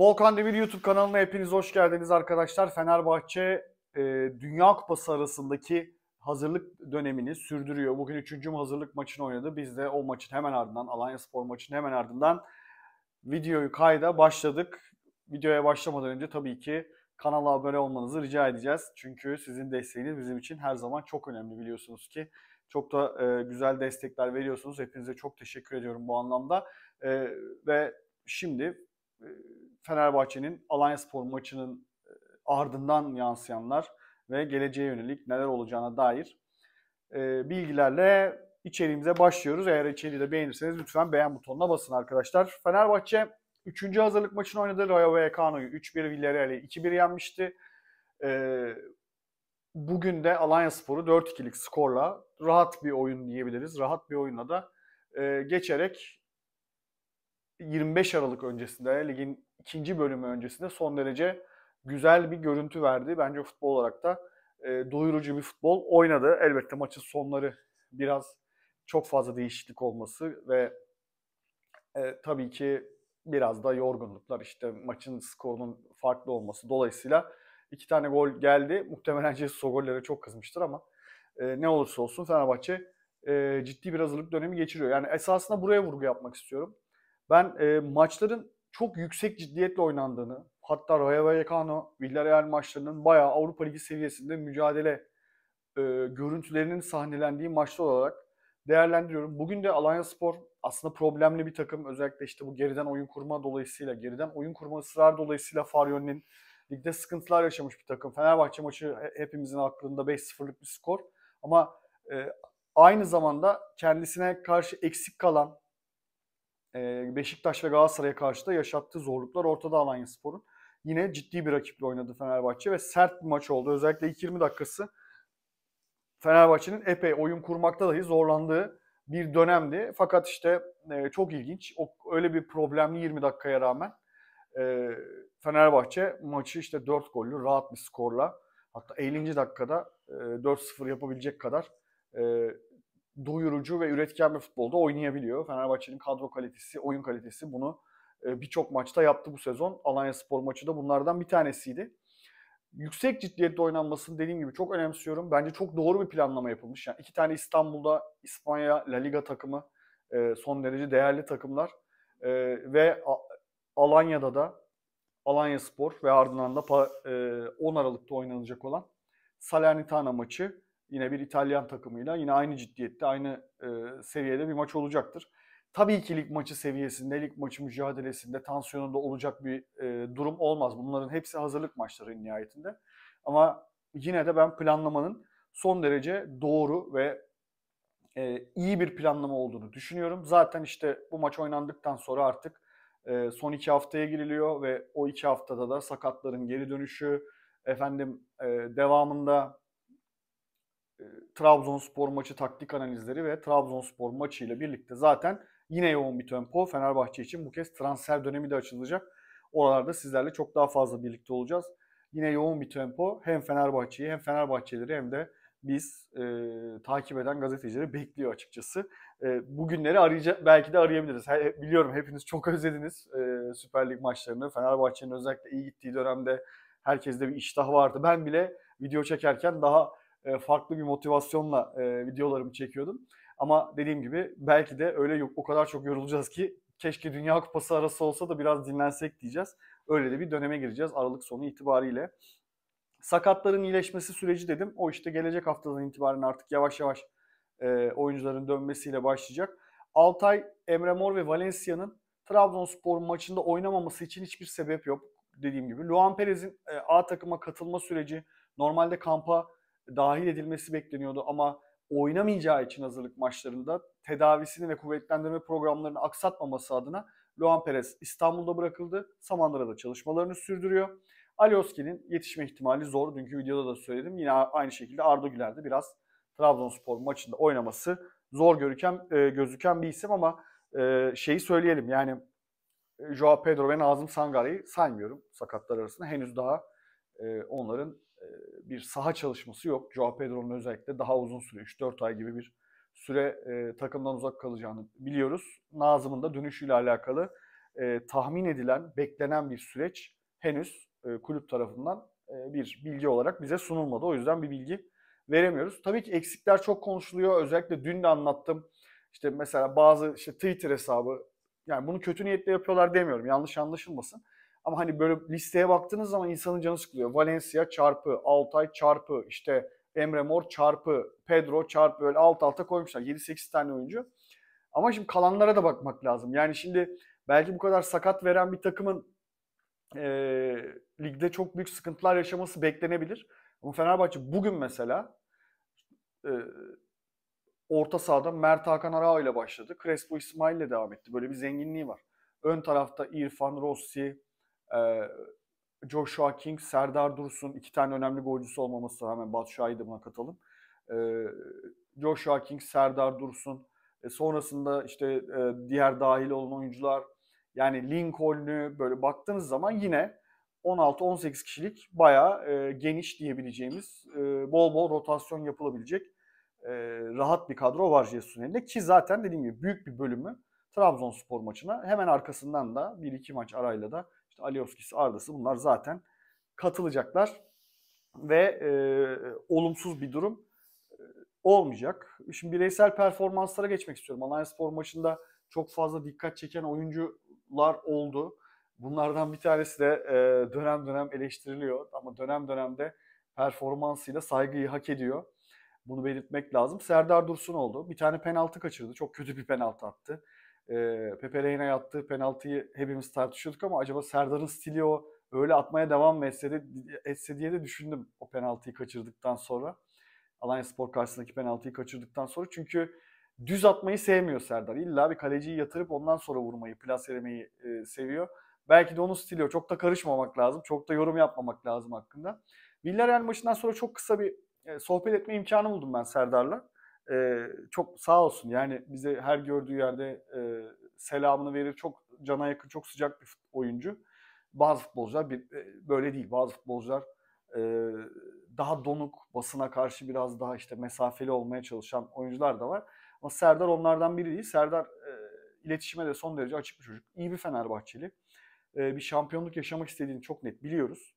Volkan Demir YouTube kanalına hepiniz hoş geldiniz arkadaşlar. Fenerbahçe e, Dünya Kupası arasındaki hazırlık dönemini sürdürüyor. Bugün 3. hazırlık maçını oynadı. Biz de o maçın hemen ardından, Alanya Spor maçının hemen ardından videoyu kayda başladık. Videoya başlamadan önce tabii ki kanala abone olmanızı rica edeceğiz. Çünkü sizin desteğiniz bizim için her zaman çok önemli biliyorsunuz ki. Çok da e, güzel destekler veriyorsunuz. Hepinize çok teşekkür ediyorum bu anlamda. E, ve şimdi ee, Fenerbahçe'nin Alanya Spor maçının e, ardından yansıyanlar ve geleceğe yönelik neler olacağına dair e, bilgilerle içeriğimize başlıyoruz. Eğer içeriği de beğenirseniz lütfen beğen butonuna basın arkadaşlar. Fenerbahçe 3. hazırlık maçını oynadı. Rayo Vallecano'yu 3-1 Villarreal'i 2-1 yenmişti. Ee, bugün de Alanya Spor'u 4-2'lik skorla rahat bir oyun diyebiliriz. Rahat bir oyunla da e, geçerek 25 Aralık öncesinde, ligin ikinci bölümü öncesinde son derece güzel bir görüntü verdi. Bence futbol olarak da e, doyurucu bir futbol oynadı. Elbette maçın sonları biraz çok fazla değişiklik olması ve e, tabii ki biraz da yorgunluklar işte maçın skorunun farklı olması dolayısıyla iki tane gol geldi. Muhtemelen Jesus gollere çok kızmıştır ama e, ne olursa olsun Fenerbahçe e, ciddi bir hazırlık dönemi geçiriyor. Yani esasında buraya vurgu yapmak istiyorum. Ben e, maçların çok yüksek ciddiyetle oynandığını, hatta Rayo Vallecano, Villarreal maçlarının bayağı Avrupa Ligi seviyesinde mücadele e, görüntülerinin sahnelendiği maçlar olarak değerlendiriyorum. Bugün de Alanya Spor aslında problemli bir takım. Özellikle işte bu geriden oyun kurma dolayısıyla, geriden oyun kurma ısrar dolayısıyla Faryon'un ligde sıkıntılar yaşamış bir takım. Fenerbahçe maçı hepimizin aklında 5-0'lık bir skor. Ama e, aynı zamanda kendisine karşı eksik kalan ee, Beşiktaş ve Galatasaray'a karşı da yaşattığı zorluklar ortada Alanya Spor'un. Yine ciddi bir rakiple oynadı Fenerbahçe ve sert bir maç oldu. Özellikle ilk 20 dakikası Fenerbahçe'nin epey oyun kurmakta dahi zorlandığı bir dönemdi. Fakat işte e, çok ilginç. O, öyle bir problemli 20 dakikaya rağmen e, Fenerbahçe maçı işte 4 gollü rahat bir skorla hatta 50. dakikada e, 4-0 yapabilecek kadar e, doyurucu ve üretken bir futbolda oynayabiliyor. Fenerbahçe'nin kadro kalitesi, oyun kalitesi bunu e, birçok maçta yaptı bu sezon. Alanya Spor maçı da bunlardan bir tanesiydi. Yüksek ciddiyette oynanmasını dediğim gibi çok önemsiyorum. Bence çok doğru bir planlama yapılmış. Yani iki tane İstanbul'da İspanya La Liga takımı e, son derece değerli takımlar e, ve Alanya'da da Alanya Spor ve ardından da 10 Aralık'ta oynanacak olan Salernitana maçı Yine bir İtalyan takımıyla yine aynı ciddiyette, aynı e, seviyede bir maç olacaktır. Tabii ki lig maçı seviyesinde, lig maçı mücadelesinde, tansiyonunda olacak bir e, durum olmaz. Bunların hepsi hazırlık maçları nihayetinde. Ama yine de ben planlamanın son derece doğru ve e, iyi bir planlama olduğunu düşünüyorum. Zaten işte bu maç oynandıktan sonra artık e, son iki haftaya giriliyor ve o iki haftada da sakatların geri dönüşü, efendim e, devamında ee, Trabzonspor maçı taktik analizleri ve Trabzonspor maçı ile birlikte zaten yine yoğun bir tempo Fenerbahçe için bu kez transfer dönemi de açılacak. Oralarda sizlerle çok daha fazla birlikte olacağız. Yine yoğun bir tempo hem Fenerbahçe'yi hem Fenerbahçeleri hem de biz e, takip eden gazetecileri bekliyor açıkçası. E, bugünleri arayacak, belki de arayabiliriz. He, biliyorum hepiniz çok özlediniz e, Süper Lig maçlarını. Fenerbahçe'nin özellikle iyi gittiği dönemde herkeste bir iştah vardı. Ben bile video çekerken daha e, farklı bir motivasyonla e, videolarımı çekiyordum. Ama dediğim gibi belki de öyle yok. o kadar çok yorulacağız ki keşke Dünya Kupası arası olsa da biraz dinlensek diyeceğiz. Öyle de bir döneme gireceğiz Aralık sonu itibariyle. Sakatların iyileşmesi süreci dedim. O işte gelecek haftadan itibaren artık yavaş yavaş e, oyuncuların dönmesiyle başlayacak. Altay, Emre Mor ve Valencia'nın Trabzonspor maçında oynamaması için hiçbir sebep yok dediğim gibi. Luan Perez'in A takıma katılma süreci normalde kampa dahil edilmesi bekleniyordu ama oynamayacağı için hazırlık maçlarında tedavisini ve kuvvetlendirme programlarını aksatmaması adına Luan Perez İstanbul'da bırakıldı. Samandıra'da çalışmalarını sürdürüyor. Alioski'nin yetişme ihtimali zor. Dünkü videoda da söyledim. Yine aynı şekilde Arda Güler'de biraz Trabzonspor maçında oynaması zor görüken, e, gözüken bir isim ama e, şeyi söyleyelim yani e, Joao Pedro ve Nazım Sangare'yi saymıyorum sakatlar arasında. Henüz daha e, onların bir saha çalışması yok. Joao Pedro'nun özellikle daha uzun süre 3-4 ay gibi bir süre e, takımdan uzak kalacağını biliyoruz. Nazım'ın da dönüşüyle alakalı e, tahmin edilen, beklenen bir süreç henüz e, kulüp tarafından e, bir bilgi olarak bize sunulmadı. O yüzden bir bilgi veremiyoruz. Tabii ki eksikler çok konuşuluyor. Özellikle dün de anlattım. İşte mesela bazı işte Twitter hesabı yani bunu kötü niyetle yapıyorlar demiyorum. Yanlış anlaşılmasın. Ama hani böyle listeye baktığınız zaman insanın canı sıkılıyor. Valencia çarpı, Altay çarpı, işte Emre Mor çarpı, Pedro çarpı böyle alt alta koymuşlar. 7-8 tane oyuncu. Ama şimdi kalanlara da bakmak lazım. Yani şimdi belki bu kadar sakat veren bir takımın e, ligde çok büyük sıkıntılar yaşaması beklenebilir. Ama Fenerbahçe bugün mesela e, orta sahada Mert Hakan Arao ile başladı. Crespo İsmail ile devam etti. Böyle bir zenginliği var. Ön tarafta İrfan Rossi, ee, Joshua King, Serdar Dursun iki tane önemli golcüsü olmaması rağmen Batshuayi'yi de buna katalım. Ee, Joshua King, Serdar Dursun e, sonrasında işte e, diğer dahil olan oyuncular yani Lincoln'ü böyle baktığınız zaman yine 16-18 kişilik bayağı e, geniş diyebileceğimiz bol bol rotasyon yapılabilecek rahat bir kadro var Jesus'un elinde ki zaten dediğim gibi büyük bir bölümü Trabzonspor maçına hemen arkasından da 1-2 maç arayla da işte Alioskis, Arda'sı bunlar zaten katılacaklar. Ve e, olumsuz bir durum e, olmayacak. Şimdi bireysel performanslara geçmek istiyorum. Alanya Spor maçında çok fazla dikkat çeken oyuncular oldu. Bunlardan bir tanesi de e, dönem dönem eleştiriliyor ama dönem dönemde performansıyla saygıyı hak ediyor. Bunu belirtmek lazım. Serdar Dursun oldu. Bir tane penaltı kaçırdı. Çok kötü bir penaltı attı e, Pepe Reina yaptığı penaltıyı hepimiz tartışıyorduk ama acaba Serdar'ın stili o öyle atmaya devam mı etse, de, etse diye de düşündüm o penaltıyı kaçırdıktan sonra. Alanya Spor karşısındaki penaltıyı kaçırdıktan sonra. Çünkü düz atmayı sevmiyor Serdar. İlla bir kaleciyi yatırıp ondan sonra vurmayı, plas vermeyi e, seviyor. Belki de onun stili o. Çok da karışmamak lazım. Çok da yorum yapmamak lazım hakkında. Villarreal maçından sonra çok kısa bir e, sohbet etme imkanı buldum ben Serdar'la e, çok sağ olsun yani bize her gördüğü yerde e, selamını verir. Çok cana yakın, çok sıcak bir oyuncu. Bazı futbolcular bir, e, böyle değil. Bazı futbolcular e, daha donuk, basına karşı biraz daha işte mesafeli olmaya çalışan oyuncular da var. Ama Serdar onlardan biri değil. Serdar e, iletişime de son derece açık bir çocuk. İyi bir Fenerbahçeli. E, bir şampiyonluk yaşamak istediğini çok net biliyoruz.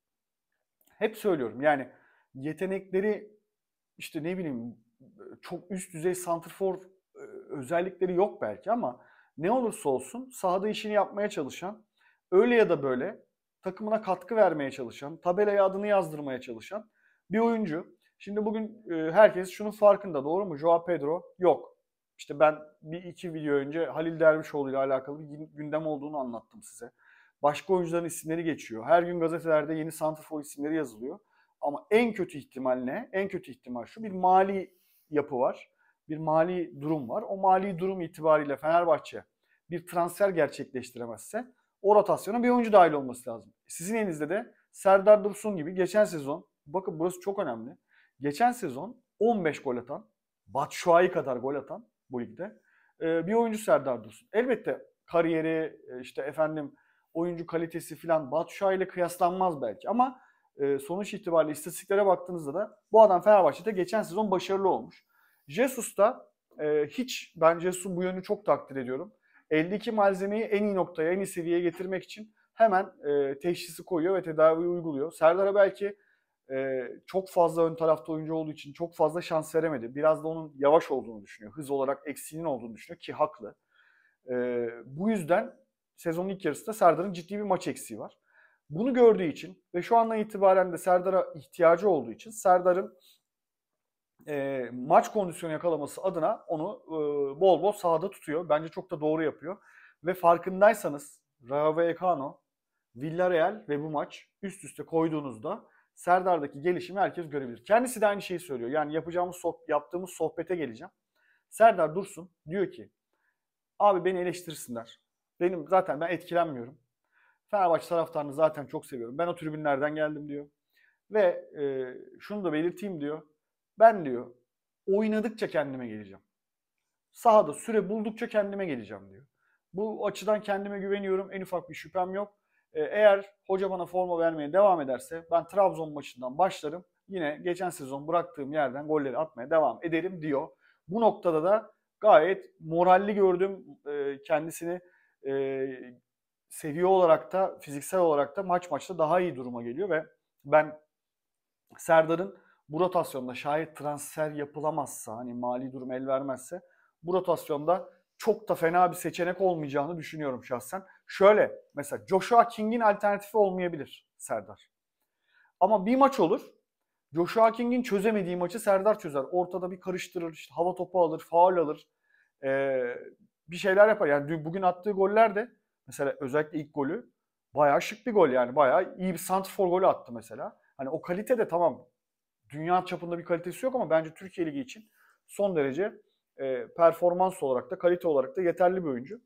Hep söylüyorum yani yetenekleri işte ne bileyim çok üst düzey santrfor e, özellikleri yok belki ama ne olursa olsun sahada işini yapmaya çalışan, öyle ya da böyle takımına katkı vermeye çalışan, tabelaya adını yazdırmaya çalışan bir oyuncu. Şimdi bugün e, herkes şunun farkında doğru mu? Joao Pedro yok. İşte ben bir iki video önce Halil Dervişoğlu ile alakalı bir gündem olduğunu anlattım size. Başka oyuncuların isimleri geçiyor. Her gün gazetelerde yeni santrfor isimleri yazılıyor. Ama en kötü ihtimal ne? En kötü ihtimal şu bir mali yapı var. Bir mali durum var. O mali durum itibariyle Fenerbahçe bir transfer gerçekleştiremezse o rotasyona bir oyuncu dahil olması lazım. Sizin elinizde de Serdar Dursun gibi geçen sezon bakın burası çok önemli. Geçen sezon 15 gol atan, Batshuayi kadar gol atan bu ligde e, bir oyuncu Serdar Dursun. Elbette kariyeri e, işte efendim oyuncu kalitesi filan Batshuayi ile kıyaslanmaz belki ama e, sonuç itibariyle istatistiklere baktığınızda da bu adam Fenerbahçe'de geçen sezon başarılı olmuş. Jesus da e, hiç ben Jesus'un bu yönünü çok takdir ediyorum. 52 malzemeyi en iyi noktaya, en iyi seviyeye getirmek için hemen e, teşhisi koyuyor ve tedaviyi uyguluyor. Serdar'a belki e, çok fazla ön tarafta oyuncu olduğu için çok fazla şans veremedi. Biraz da onun yavaş olduğunu düşünüyor. Hız olarak eksiğinin olduğunu düşünüyor ki haklı. E, bu yüzden sezonun ilk yarısında Serdar'ın ciddi bir maç eksiği var. Bunu gördüğü için ve şu andan itibaren de Serdar'a ihtiyacı olduğu için Serdar'ın e, maç kondisyonu yakalaması adına onu e, bol bol sahada tutuyor. Bence çok da doğru yapıyor. Ve farkındaysanız Rayo Vallecano, Villarreal ve bu maç üst üste koyduğunuzda Serdar'daki gelişimi herkes görebilir. Kendisi de aynı şeyi söylüyor. Yani yapacağımız yaptığımız sohbete geleceğim. Serdar Dursun diyor ki abi beni eleştirsinler. Benim zaten ben etkilenmiyorum. Fenerbahçe taraftarını zaten çok seviyorum. Ben o tribünlerden geldim diyor. Ve e, şunu da belirteyim diyor. Ben diyor oynadıkça kendime geleceğim. Sahada süre buldukça kendime geleceğim diyor. Bu açıdan kendime güveniyorum. En ufak bir şüphem yok. E, eğer hoca bana forma vermeye devam ederse ben Trabzon maçından başlarım. Yine geçen sezon bıraktığım yerden golleri atmaya devam ederim diyor. Bu noktada da gayet moralli gördüm e, kendisini. E, seviye olarak da fiziksel olarak da maç maçta daha iyi duruma geliyor ve ben Serdar'ın bu rotasyonda şayet transfer yapılamazsa hani mali durum el vermezse bu rotasyonda çok da fena bir seçenek olmayacağını düşünüyorum şahsen. Şöyle mesela Joshua King'in alternatifi olmayabilir Serdar. Ama bir maç olur. Joshua King'in çözemediği maçı Serdar çözer. Ortada bir karıştırır, işte hava topu alır, faul alır. Ee, bir şeyler yapar. Yani dün, bugün attığı goller de Mesela özellikle ilk golü bayağı şık bir gol yani. Bayağı iyi bir santrfor golü attı mesela. Hani o kalite de tamam dünya çapında bir kalitesi yok ama bence Türkiye Ligi için son derece e, performans olarak da kalite olarak da yeterli bir oyuncu.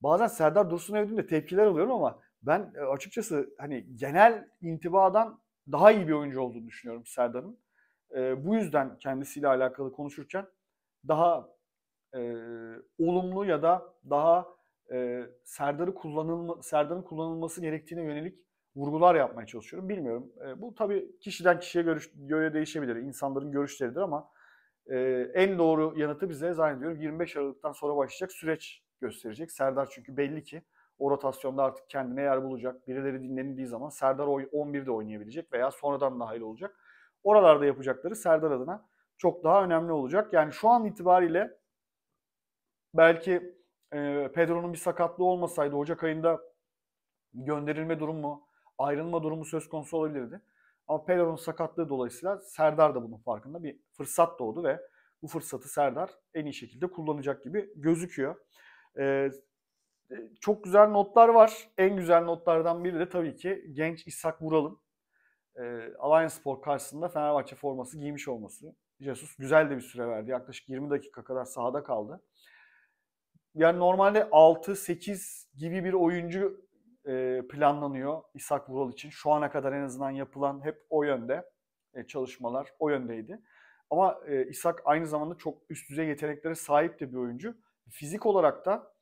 Bazen Serdar Dursun Evdin tepkiler alıyorum ama ben e, açıkçası hani genel intibadan daha iyi bir oyuncu olduğunu düşünüyorum Serdar'ın. E, bu yüzden kendisiyle alakalı konuşurken daha e, olumlu ya da daha e, Serdar'ı kullanılma Serdar'ın kullanılması gerektiğine yönelik vurgular yapmaya çalışıyorum. Bilmiyorum. E, bu tabii kişiden kişiye görüş, göre değişebilir. İnsanların görüşleridir ama e, en doğru yanıtı bize zannediyorum 25 Aralık'tan sonra başlayacak süreç gösterecek. Serdar çünkü belli ki o rotasyonda artık kendine yer bulacak. Birileri dinlenildiği zaman Serdar 11'de oynayabilecek veya sonradan dahil olacak. Oralarda yapacakları Serdar adına çok daha önemli olacak. Yani şu an itibariyle belki ee, Pedro'nun bir sakatlığı olmasaydı Ocak ayında gönderilme durumu, ayrılma durumu söz konusu olabilirdi. Ama Pedro'nun sakatlığı dolayısıyla Serdar da bunun farkında. Bir fırsat doğdu ve bu fırsatı Serdar en iyi şekilde kullanacak gibi gözüküyor. Ee, çok güzel notlar var. En güzel notlardan biri de tabii ki genç İshak Vural'ın e, Alliance Spor karşısında Fenerbahçe forması giymiş olması. Jesus güzel de bir süre verdi. Yaklaşık 20 dakika kadar sahada kaldı yani normalde 6-8 gibi bir oyuncu e, planlanıyor İshak Vural için. Şu ana kadar en azından yapılan hep o yönde e, çalışmalar o yöndeydi. Ama e, İshak aynı zamanda çok üst düzey yeteneklere sahip de bir oyuncu. Fizik olarak da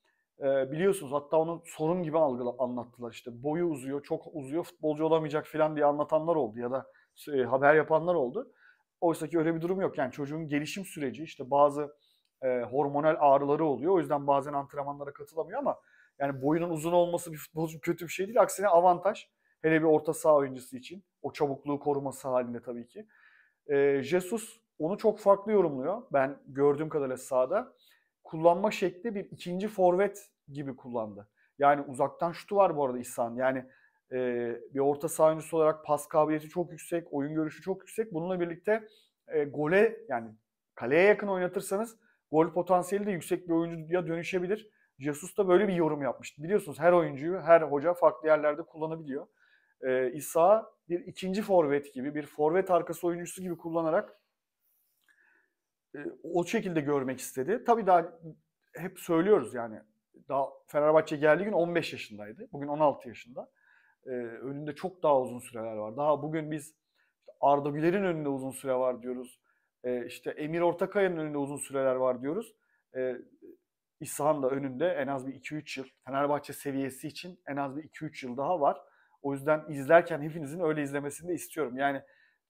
e, biliyorsunuz hatta onu sorun gibi algıla, anlattılar işte. Boyu uzuyor, çok uzuyor, futbolcu olamayacak falan diye anlatanlar oldu ya da e, haber yapanlar oldu. Oysa ki öyle bir durum yok. Yani çocuğun gelişim süreci işte bazı e, hormonal ağrıları oluyor. O yüzden bazen antrenmanlara katılamıyor ama yani boyunun uzun olması bir futbolcunun kötü bir şey değil. Aksine avantaj. Hele bir orta saha oyuncusu için. O çabukluğu koruması halinde tabii ki. E, Jesus onu çok farklı yorumluyor. Ben gördüğüm kadarıyla sahada. Kullanma şekli bir ikinci forvet gibi kullandı. Yani uzaktan şutu var bu arada İhsan. Yani e, bir orta saha oyuncusu olarak pas kabiliyeti çok yüksek, oyun görüşü çok yüksek. Bununla birlikte e, gole yani kaleye yakın oynatırsanız gol potansiyeli de yüksek bir oyuncuya dönüşebilir. Jesus da böyle bir yorum yapmıştı. Biliyorsunuz her oyuncuyu her hoca farklı yerlerde kullanabiliyor. Ee, İsa bir ikinci forvet gibi, bir forvet arkası oyuncusu gibi kullanarak e, o şekilde görmek istedi. Tabii daha hep söylüyoruz yani daha Fenerbahçe geldiği gün 15 yaşındaydı. Bugün 16 yaşında. Ee, önünde çok daha uzun süreler var. Daha bugün biz Arda Güler'in önünde uzun süre var diyoruz. E, işte Emir Ortakaya'nın önünde uzun süreler var diyoruz. E, ee, İshan da önünde en az bir 2-3 yıl. Fenerbahçe seviyesi için en az bir 2-3 yıl daha var. O yüzden izlerken hepinizin öyle izlemesini de istiyorum. Yani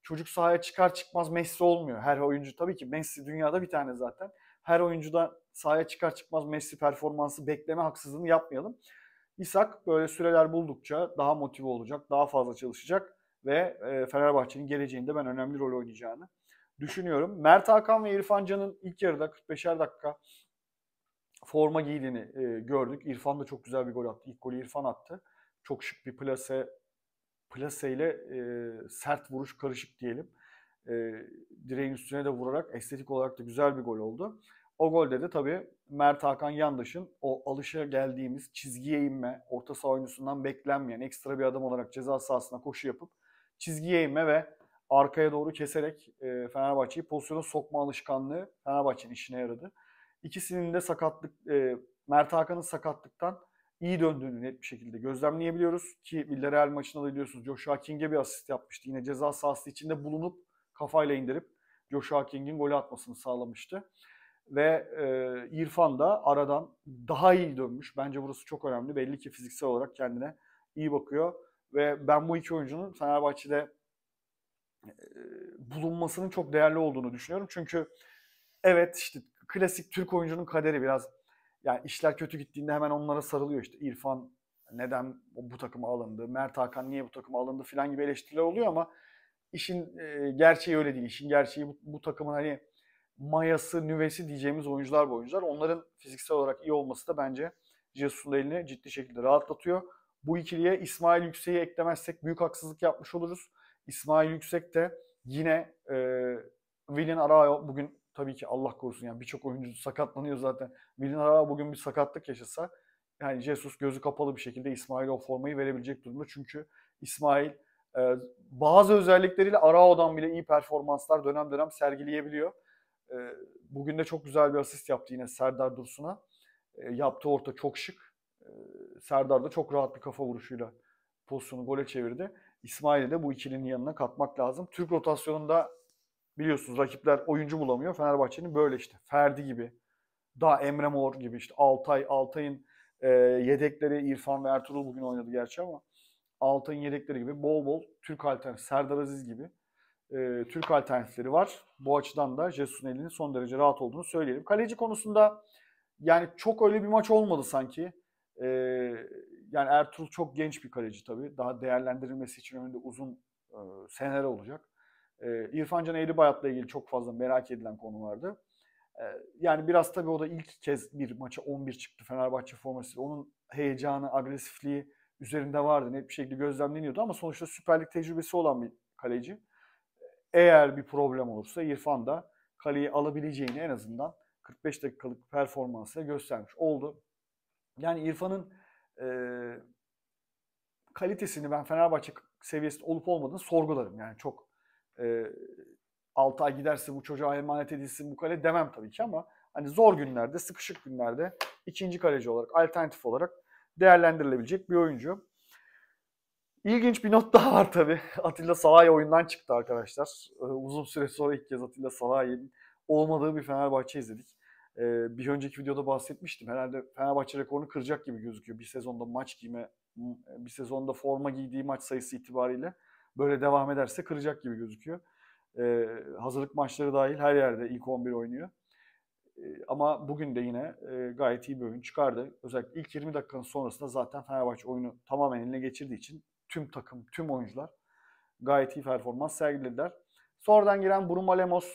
çocuk sahaya çıkar çıkmaz Messi olmuyor. Her oyuncu tabii ki Messi dünyada bir tane zaten. Her oyuncudan sahaya çıkar çıkmaz Messi performansı bekleme haksızlığını yapmayalım. İshak böyle süreler buldukça daha motive olacak, daha fazla çalışacak ve e, Fenerbahçe'nin geleceğinde ben önemli rol oynayacağını düşünüyorum. Mert Hakan ve İrfan Can'ın ilk yarıda 45'er dakika forma giydiğini e, gördük. İrfan da çok güzel bir gol attı. İlk golü İrfan attı. Çok şık bir plase plaseyle e, sert vuruş karışık diyelim. E, direğin üstüne de vurarak estetik olarak da güzel bir gol oldu. O golde de tabii Mert Hakan Yandaş'ın o alışa geldiğimiz çizgiye inme, orta saha oyuncusundan beklenmeyen ekstra bir adam olarak ceza sahasına koşu yapıp çizgiye inme ve arkaya doğru keserek e, Fenerbahçe'yi pozisyona sokma alışkanlığı Fenerbahçe'nin işine yaradı. İkisinin de sakatlık, e, Mert Hakan'ın sakatlıktan iyi döndüğünü net bir şekilde gözlemleyebiliyoruz. Ki Villarreal maçında da biliyorsunuz Joshua King'e bir asist yapmıştı. Yine ceza sahası içinde bulunup kafayla indirip Joshua King'in golü atmasını sağlamıştı. Ve e, İrfan da aradan daha iyi dönmüş. Bence burası çok önemli. Belli ki fiziksel olarak kendine iyi bakıyor. Ve ben bu iki oyuncunun Fenerbahçe'de bulunmasının çok değerli olduğunu düşünüyorum. Çünkü evet işte klasik Türk oyuncunun kaderi biraz yani işler kötü gittiğinde hemen onlara sarılıyor işte İrfan neden bu takıma alındı, Mert Hakan niye bu takıma alındı filan gibi eleştiriler oluyor ama işin e, gerçeği öyle değil. İşin gerçeği bu, bu takımın hani mayası, nüvesi diyeceğimiz oyuncular bu oyuncular. Onların fiziksel olarak iyi olması da bence Jesus'un elini ciddi şekilde rahatlatıyor. Bu ikiliye İsmail Yüksek'i eklemezsek büyük haksızlık yapmış oluruz. İsmail Yüksek de yine e, Willian Arao bugün tabii ki Allah korusun yani birçok oyuncu sakatlanıyor zaten. Willian Arao bugün bir sakatlık yaşasa yani Jesus gözü kapalı bir şekilde İsmail'e o formayı verebilecek durumda. Çünkü İsmail e, bazı özellikleriyle Arao'dan bile iyi performanslar dönem dönem sergileyebiliyor. E, bugün de çok güzel bir asist yaptı yine Serdar Dursun'a. E, yaptığı orta çok şık. E, Serdar da çok rahat bir kafa vuruşuyla pozisyonu gole çevirdi. İsmail'i de bu ikilinin yanına katmak lazım. Türk rotasyonunda biliyorsunuz rakipler oyuncu bulamıyor. Fenerbahçe'nin böyle işte Ferdi gibi, daha Emre Mor gibi işte Altay, Altay'ın e, yedekleri İrfan ve Ertuğrul bugün oynadı gerçi ama Altay'ın yedekleri gibi bol bol Türk alternatif, Serdar Aziz gibi e, Türk alternatifleri var. Bu açıdan da Jesus'un elinin son derece rahat olduğunu söyleyelim. Kaleci konusunda yani çok öyle bir maç olmadı sanki. E, yani Ertuğrul çok genç bir kaleci tabii. Daha değerlendirilmesi için önünde uzun e, seneler olacak. E, İrfan Can Eğribayat'la ilgili çok fazla merak edilen konu vardı. E, yani biraz tabii o da ilk kez bir maça 11 çıktı Fenerbahçe forması. Onun heyecanı, agresifliği üzerinde vardı. Net bir şekilde gözlemleniyordu ama sonuçta Süper Lig tecrübesi olan bir kaleci. Eğer bir problem olursa İrfan da kaleyi alabileceğini en azından 45 dakikalık performansla göstermiş oldu. Yani İrfan'ın e, kalitesini ben Fenerbahçe seviyesinde olup olmadığını sorgularım. Yani çok e, 6 ay giderse bu çocuğa emanet edilsin bu kale demem tabii ki ama hani zor günlerde, sıkışık günlerde ikinci kaleci olarak, alternatif olarak değerlendirilebilecek bir oyuncu. İlginç bir not daha var tabii. Atilla Salay oyundan çıktı arkadaşlar. E, uzun süre sonra ilk kez Atilla Salay'ın olmadığı bir Fenerbahçe izledik bir önceki videoda bahsetmiştim. Herhalde Fenerbahçe rekorunu kıracak gibi gözüküyor. Bir sezonda maç giyme, e, bir sezonda forma giydiği maç sayısı itibariyle böyle devam ederse kıracak gibi gözüküyor. E, hazırlık maçları dahil her yerde ilk 11 oynuyor. E, ama bugün de yine e, gayet iyi bir oyun çıkardı. Özellikle ilk 20 dakikanın sonrasında zaten Fenerbahçe oyunu tamamen eline geçirdiği için tüm takım, tüm oyuncular gayet iyi performans sergilediler. Sonradan giren Bruno Lemos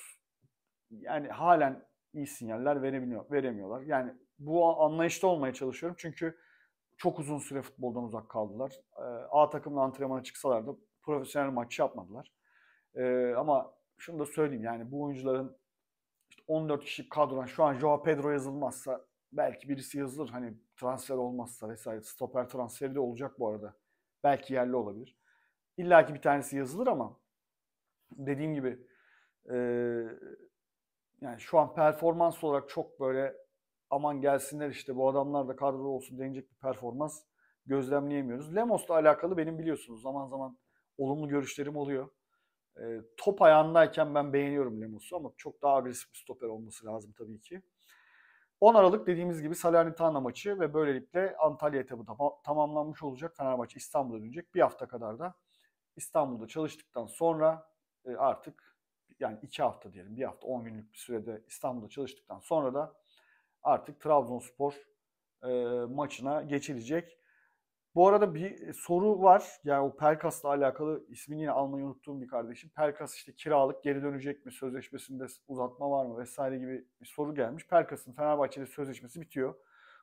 yani halen iyi sinyaller verebiliyor, veremiyorlar. Yani bu anlayışta olmaya çalışıyorum çünkü çok uzun süre futboldan uzak kaldılar. Ee, a takımla antrenmana çıksalar da profesyonel maç yapmadılar. Ee, ama şunu da söyleyeyim yani bu oyuncuların işte 14 kişi kadrodan şu an Joao Pedro yazılmazsa belki birisi yazılır hani transfer olmazsa vesaire stoper transferi de olacak bu arada. Belki yerli olabilir. İlla ki bir tanesi yazılır ama dediğim gibi e, yani şu an performans olarak çok böyle aman gelsinler işte bu adamlar da kadro olsun denecek bir performans gözlemleyemiyoruz. Lemos'la alakalı benim biliyorsunuz zaman zaman olumlu görüşlerim oluyor. E, top ayağındayken ben beğeniyorum Lemos'u ama çok daha agresif bir stoper olması lazım tabii ki. 10 Aralık dediğimiz gibi Salernitana maçı ve böylelikle Antalya etabı tam tamamlanmış olacak. Fenerbahçe İstanbul'a dönecek. Bir hafta kadar da İstanbul'da çalıştıktan sonra e, artık yani iki hafta diyelim bir hafta 10 günlük bir sürede İstanbul'da çalıştıktan sonra da artık Trabzonspor e, maçına geçilecek. Bu arada bir soru var. Yani o Pelkas'la alakalı ismini yine almayı unuttuğum bir kardeşim. Pelkas işte kiralık geri dönecek mi? Sözleşmesinde uzatma var mı? Vesaire gibi bir soru gelmiş. Pelkas'ın Fenerbahçe'de sözleşmesi bitiyor.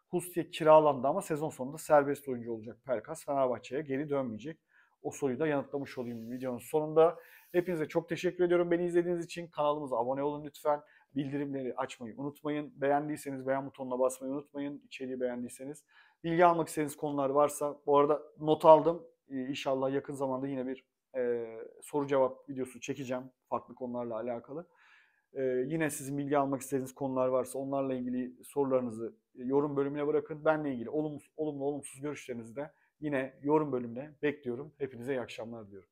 Hustia kiralandı ama sezon sonunda serbest oyuncu olacak Pelkas. Fenerbahçe'ye geri dönmeyecek o soruyu da yanıtlamış olayım videonun sonunda. Hepinize çok teşekkür ediyorum beni izlediğiniz için. Kanalımıza abone olun lütfen. Bildirimleri açmayı unutmayın. Beğendiyseniz beğen butonuna basmayı unutmayın. İçeriği beğendiyseniz. Bilgi almak istediğiniz konular varsa bu arada not aldım. Ee, inşallah yakın zamanda yine bir e, soru cevap videosu çekeceğim farklı konularla alakalı. E, yine sizin bilgi almak istediğiniz konular varsa onlarla ilgili sorularınızı e, yorum bölümüne bırakın. Benle ilgili olumlu olumsuz görüşlerinizi de Yine yorum bölümüne bekliyorum. Hepinize iyi akşamlar diliyorum.